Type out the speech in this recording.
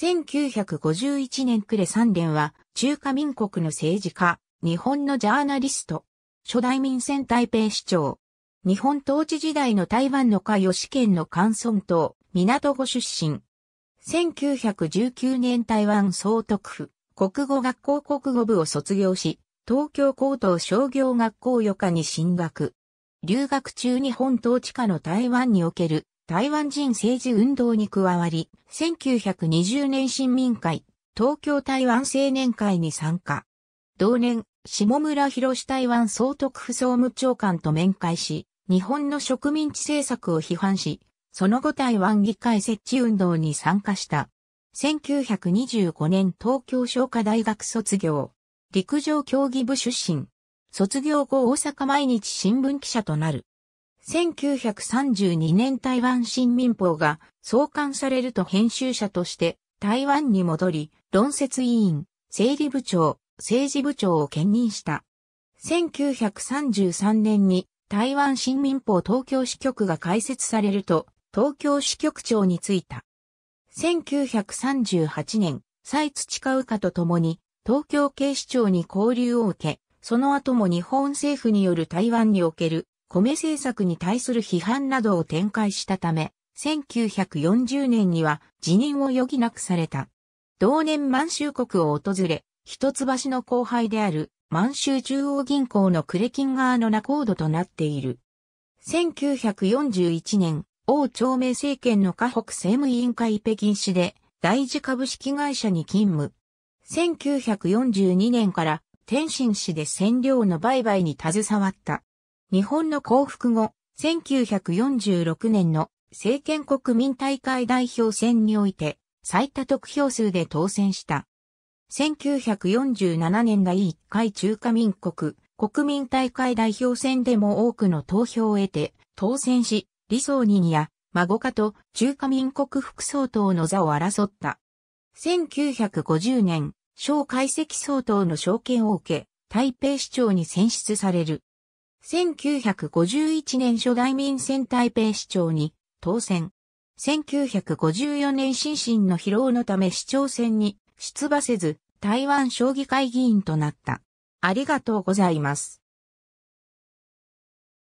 1951年暮れ三連は中華民国の政治家、日本のジャーナリスト、初代民選台北市長、日本統治時代の台湾の下吉県の関村島、港語出身。1919年台湾総督府、国語学校国語部を卒業し、東京高等商業学校余科に進学。留学中日本統治下の台湾における台湾人政治運動に加わり、1920年新民会、東京台湾青年会に参加。同年、下村博台湾総督府総務長官と面会し、日本の植民地政策を批判し、その後台湾議会設置運動に参加した。1925年東京商科大学卒業。陸上競技部出身。卒業後大阪毎日新聞記者となる。1932年台湾新民法が創刊されると編集者として台湾に戻り、論説委員、整理部長、政治部長を兼任した。1933年に台湾新民法東京支局が開設されると、東京支局長に就いた。1938年、蔡培うかと共に東京警視庁に交流を受け、その後も日本政府による台湾における米政策に対する批判などを展開したため、1940年には辞任を余儀なくされた。同年満州国を訪れ、一橋の後輩である満州中央銀行のクレキン側の仲人となっている。1941年、王朝明政権の河北政務委員会北京市で、大事株式会社に勤務。1942年から天津市で占領の売買に携わった。日本の降伏後、1946年の政権国民大会代表選において最多得票数で当選した。1947年第1回中華民国国民大会代表選でも多くの投票を得て当選し、李宗人や孫家と中華民国副総統の座を争った。1950年、小解析総統の証券を受け、台北市長に選出される。1951年初代民選台北市長に当選。1954年心身の疲労のため市長選に出馬せず、台湾将棋会議員となった。ありがとうございます。